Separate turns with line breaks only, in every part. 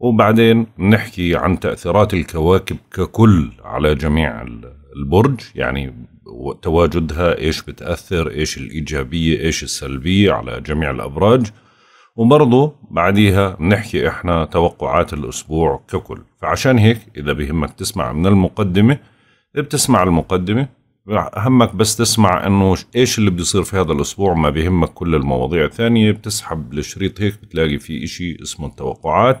وبعدين نحكي عن تأثيرات الكواكب ككل على جميع البرج يعني تواجدها ايش بتأثر ايش الإيجابية ايش السلبية على جميع الأبراج وبرضه بعديها بنحكي احنا توقعات الأسبوع ككل فعشان هيك إذا بهمك تسمع من المقدمة بتسمع المقدمة همك بس تسمع انه ايش اللي بيصير في هذا الاسبوع ما بيهمك كل المواضيع الثانية بتسحب الشريط هيك بتلاقي في اشي اسمه التوقعات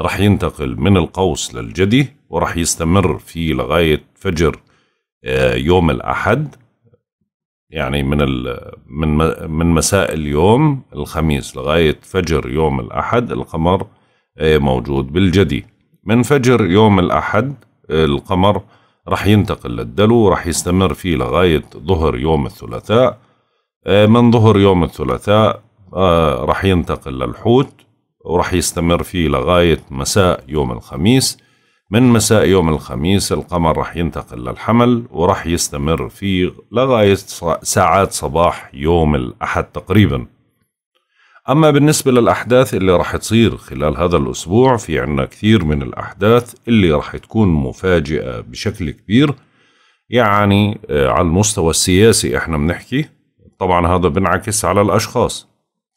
رح ينتقل من القوس للجدي ورح يستمر فيه لغاية فجر آه، يوم الأحد يعني من من من مساء اليوم الخميس لغاية فجر يوم الأحد القمر آه، موجود بالجدي من فجر يوم الأحد آه، القمر رح ينتقل للدلو رح يستمر فيه لغاية ظهر يوم الثلاثاء من ظهر يوم الثلاثاء رح ينتقل للحوت ورح يستمر فيه لغاية مساء يوم الخميس من مساء يوم الخميس القمر رح ينتقل للحمل ورح يستمر فيه لغاية ساعات صباح يوم الأحد تقريبا أما بالنسبة للأحداث اللي رح تصير خلال هذا الأسبوع في عنا كثير من الأحداث اللي رح تكون مفاجئة بشكل كبير يعني آه، على المستوى السياسي احنا بنحكي طبعا هذا بنعكس على الأشخاص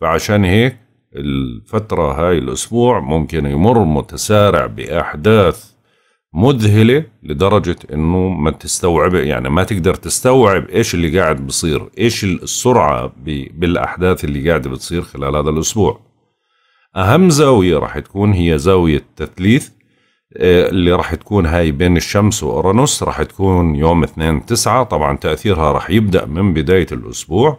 فعشان هيك الفترة هاي الأسبوع ممكن يمر متسارع بأحداث مذهلة لدرجة إنه ما تستوعب يعني ما تقدر تستوعب إيش اللي قاعد بصير إيش السرعة بالأحداث اللي قاعدة بتصير خلال هذا الأسبوع أهم زاوية راح تكون هي زاوية تثليث آه، اللي راح تكون هاي بين الشمس وأورانوس راح تكون يوم 2 9 طبعا تأثيرها راح يبدأ من بداية الأسبوع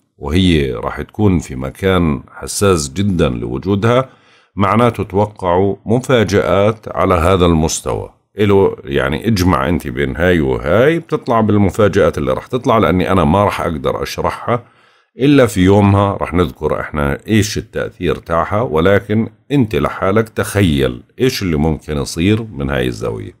وهي راح تكون في مكان حساس جدا لوجودها معناته توقعوا مفاجآت على هذا المستوى إلو يعني اجمع انت بين هاي وهاي بتطلع بالمفاجآت اللي راح تطلع لاني انا ما راح اقدر اشرحها الا في يومها راح نذكر احنا ايش التأثير تاعها ولكن انت لحالك تخيل ايش اللي ممكن يصير من هاي الزاوية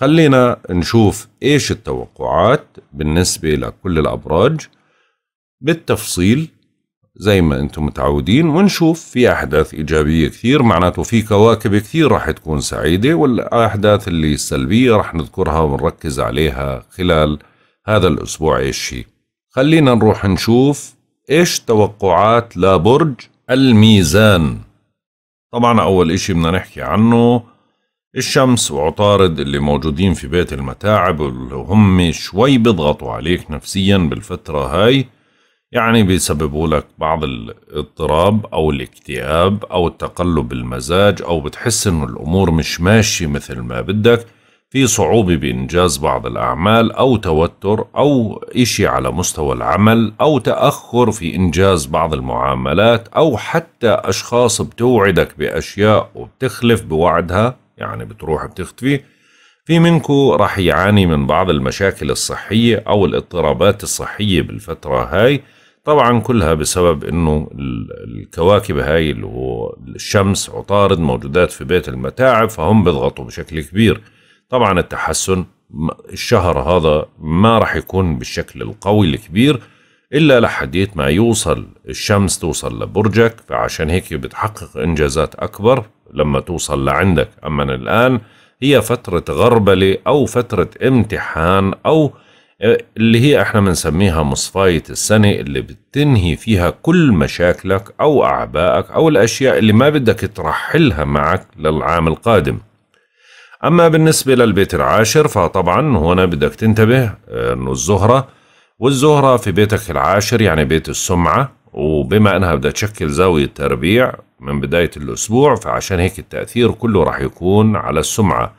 خلينا نشوف ايش التوقعات بالنسبة لكل الأبراج بالتفصيل زي ما انتم متعودين ونشوف في احداث ايجابيه كثير معناته في كواكب كثير راح تكون سعيده والاحداث اللي سلبية راح نذكرها ونركز عليها خلال هذا الاسبوع ايش هي خلينا نروح نشوف ايش توقعات لبرج الميزان طبعا اول اشي بدنا نحكي عنه الشمس وعطارد اللي موجودين في بيت المتاعب واللي هم شوي بيضغطوا عليك نفسيا بالفترة هاي يعني بيسببوا لك بعض الاضطراب أو الاكتئاب أو التقلب بالمزاج أو بتحس إنه الأمور مش ماشية مثل ما بدك في صعوبة بإنجاز بعض الأعمال أو توتر أو إشي على مستوى العمل أو تأخر في إنجاز بعض المعاملات أو حتى أشخاص بتوعدك بأشياء وبتخلف بوعدها يعني بتروح بتختفي في منكو راح يعاني من بعض المشاكل الصحية أو الاضطرابات الصحية بالفترة هاي طبعا كلها بسبب انه الكواكب هاي اللي هو الشمس عطارد موجودات في بيت المتاعب فهم بيضغطوا بشكل كبير طبعا التحسن الشهر هذا ما راح يكون بالشكل القوي الكبير إلا لحديت ما يوصل الشمس توصل لبرجك فعشان هيك بتحقق إنجازات أكبر لما توصل لعندك أما الآن هي فترة غربلة أو فترة امتحان أو آه، اللي هي احنا بنسميها مصفاية السنة اللي بتنهي فيها كل مشاكلك أو أعبائك أو الأشياء اللي ما بدك ترحلها معك للعام القادم أما بالنسبة للبيت العاشر فطبعا هنا بدك تنتبه آه، أنه الزهرة والزهرة في بيتك العاشر يعني بيت السمعة وبما انها بدها تشكل زاوية تربيع من بداية الاسبوع فعشان هيك التأثير كله راح يكون على السمعة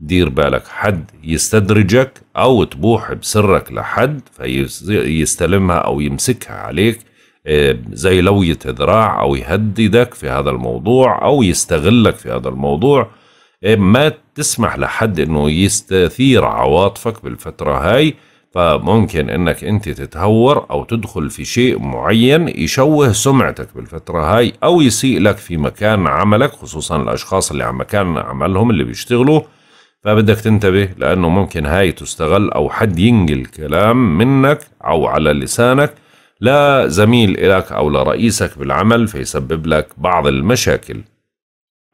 دير بالك حد يستدرجك او تبوح بسرك لحد فيستلمها او يمسكها عليك آه، زي لوية ذراع او يهددك في هذا الموضوع او يستغلك في هذا الموضوع آه، ما تسمح لحد انه يستثير عواطفك بالفترة هاي فممكن انك انت تتهور او تدخل في شيء معين يشوه سمعتك بالفترة هاي او يسيء لك في مكان عملك خصوصا الاشخاص اللي على مكان عملهم اللي بيشتغلوا فبدك تنتبه لانه ممكن هاي تستغل او حد ينقل كلام منك او على لسانك لزميل إلك او لرئيسك بالعمل فيسبب لك بعض المشاكل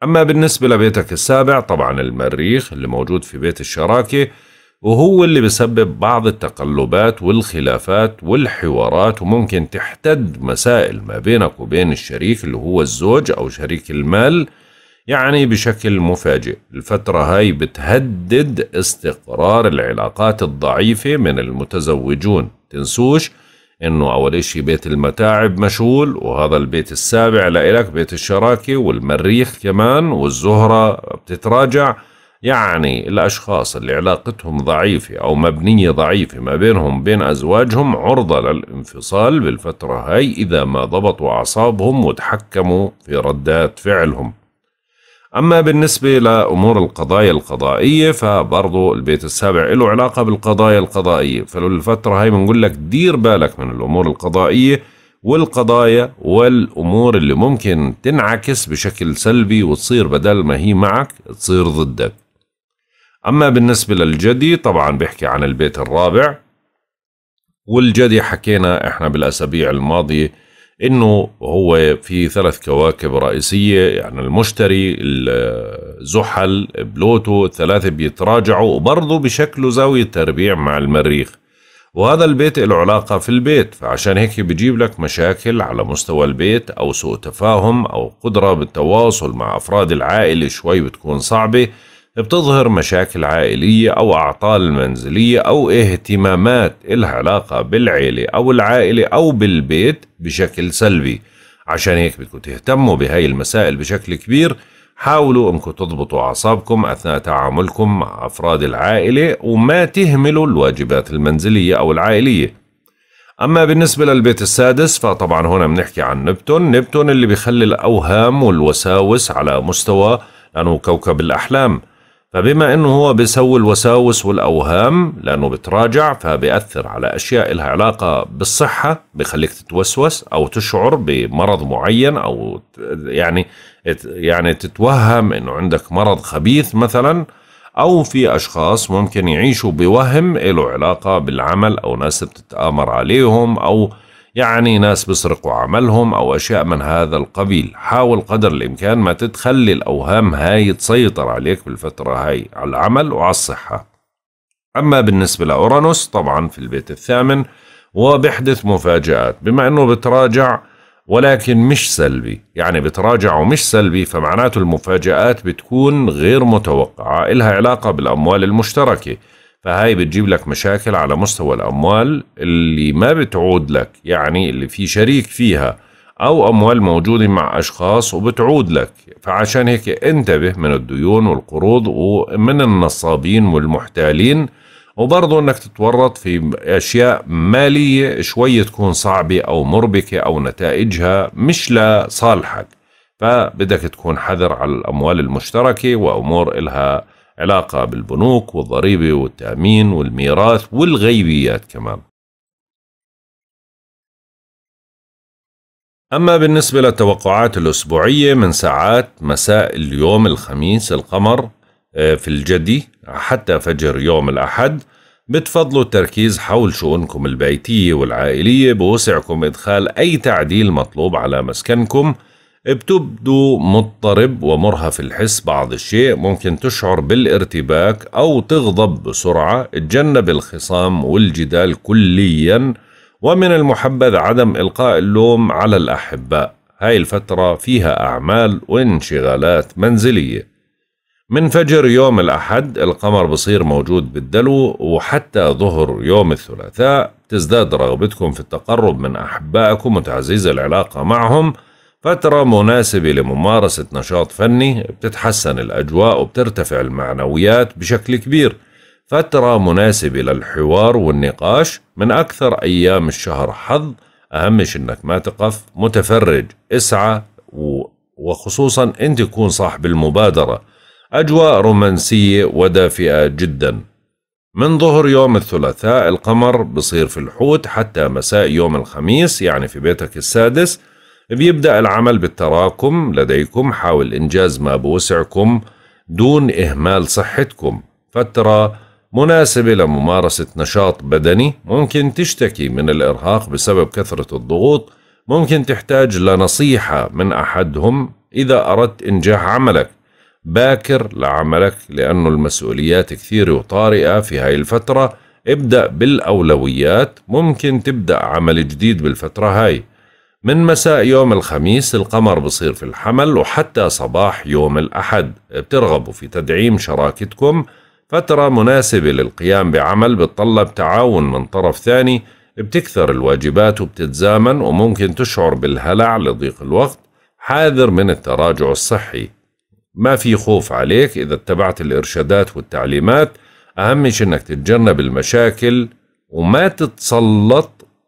اما بالنسبة لبيتك السابع طبعا المريخ اللي موجود في بيت الشراكة وهو اللي بسبب بعض التقلبات والخلافات والحوارات وممكن تحتد مسائل ما بينك وبين الشريك اللي هو الزوج أو شريك المال يعني بشكل مفاجئ الفترة هاي بتهدد استقرار العلاقات الضعيفة من المتزوجون تنسوش انه اول اشي بيت المتاعب مشغول وهذا البيت السابع لإلك بيت الشراكة والمريخ كمان والزهرة بتتراجع يعني الأشخاص اللي علاقتهم ضعيفة أو مبنية ضعيفة ما بينهم بين أزواجهم عرضة للانفصال بالفترة هاي إذا ما ضبطوا أعصابهم وتحكموا في ردات فعلهم أما بالنسبة لأمور القضايا القضائية فبرضو البيت السابع له علاقة بالقضايا القضائية فالفترة هاي بنقول لك دير بالك من الأمور القضائية والقضايا والأمور اللي ممكن تنعكس بشكل سلبي وتصير بدل ما هي معك تصير ضدك أما بالنسبة للجدي طبعا بيحكي عن البيت الرابع والجدي حكينا إحنا بالأسابيع الماضية إنه هو في ثلاث كواكب رئيسية يعني المشتري الزحل بلوتو الثلاثة بيتراجعوا وبرضه بشكله زاوية تربيع مع المريخ وهذا البيت له علاقة في البيت فعشان هيك بجيب لك مشاكل على مستوى البيت أو سوء تفاهم أو قدرة بالتواصل مع أفراد العائلة شوي بتكون صعبة بتظهر مشاكل عائلية أو أعطال منزلية أو اهتمامات إلها علاقة بالعيلة أو العائلة أو بالبيت بشكل سلبي عشان هيك بدكم تهتموا بهاي المسائل بشكل كبير حاولوا انكم تضبطوا اعصابكم اثناء تعاملكم مع افراد العائله وما تهملوا الواجبات المنزليه او العائليه. اما بالنسبه للبيت السادس فطبعا هنا بنحكي عن نبتون، نبتون اللي بيخلي الاوهام والوساوس على مستوى لانه كوكب الاحلام، فبما انه هو بيسوي الوساوس والاوهام لانه بتراجع فبيأثر على اشياء لها علاقه بالصحه بخليك تتوسوس او تشعر بمرض معين او يعني يعني تتوهم انه عندك مرض خبيث مثلا او في اشخاص ممكن يعيشوا بوهم له علاقه بالعمل او ناس بتتآمر عليهم او يعني ناس بيسرقوا عملهم أو أشياء من هذا القبيل حاول قدر الإمكان ما تتخلي الأوهام هاي تسيطر عليك بالفترة هاي على العمل وعلى الصحة أما بالنسبة لأورانوس طبعا في البيت الثامن وبيحدث مفاجآت بما أنه بتراجع ولكن مش سلبي يعني بتراجع ومش سلبي فمعناته المفاجآت بتكون غير متوقعة إلها علاقة بالأموال المشتركة فهاي بتجيب لك مشاكل على مستوى الأموال اللي ما بتعود لك يعني اللي في شريك فيها أو أموال موجودة مع أشخاص وبتعود لك فعشان هيك انتبه من الديون والقروض ومن النصابين والمحتالين وبرضه انك تتورط في اشياء ماليه شوي تكون صعبه او مربكه او نتائجها مش لصالحك فبدك تكون حذر على الاموال المشتركه وامور الها علاقة بالبنوك والضريبة والتأمين والميراث والغيبيات كمان أما بالنسبة للتوقعات الأسبوعية من ساعات مساء اليوم الخميس القمر آه، في الجدي حتى فجر يوم الأحد بتفضلوا التركيز حول شؤونكم البيتية والعائلية بوسعكم إدخال أي تعديل مطلوب على مسكنكم بتبدو مضطرب ومرهف الحس بعض الشيء ممكن تشعر بالارتباك أو تغضب بسرعة تجنب الخصام والجدال كليا ومن المحبذ عدم إلقاء اللوم على الأحباء هاي الفترة فيها أعمال وانشغالات منزلية من فجر يوم الأحد القمر بصير موجود بالدلو وحتى ظهر يوم الثلاثاء تزداد رغبتكم في التقرب من أحبائكم وتعزيز العلاقة معهم فترة مناسبة لممارسة نشاط فني بتتحسن الأجواء وبترتفع المعنويات بشكل كبير فترة مناسبة للحوار والنقاش من أكثر أيام الشهر حظ أهمش أنك ما تقف متفرج اسعى وخصوصا أن تكون صاحب المبادرة أجواء رومانسية ودافئة جدا من ظهر يوم الثلاثاء القمر بصير في الحوت حتى مساء يوم الخميس يعني في بيتك السادس بيبدأ العمل بالتراكم لديكم حاول إنجاز ما بوسعكم دون إهمال صحتكم فترة مناسبة لممارسة نشاط بدني ممكن تشتكي من الإرهاق بسبب كثرة الضغوط ممكن تحتاج لنصيحة من أحدهم إذا أردت إنجاح عملك باكر لعملك لأن المسؤوليات كثيرة وطارئة في هاي الفترة ابدأ بالأولويات ممكن تبدأ عمل جديد بالفترة هاي من مساء يوم الخميس القمر بصير في الحمل وحتى صباح يوم الأحد بترغبوا في تدعيم شراكتكم فترة مناسبة للقيام بعمل بتطلب تعاون من طرف ثاني بتكثر الواجبات وبتتزامن وممكن تشعر بالهلع لضيق الوقت حاذر من التراجع الصحي ما في خوف عليك إذا اتبعت الإرشادات والتعليمات أهم شيء أنك تتجنب المشاكل وما تتسلط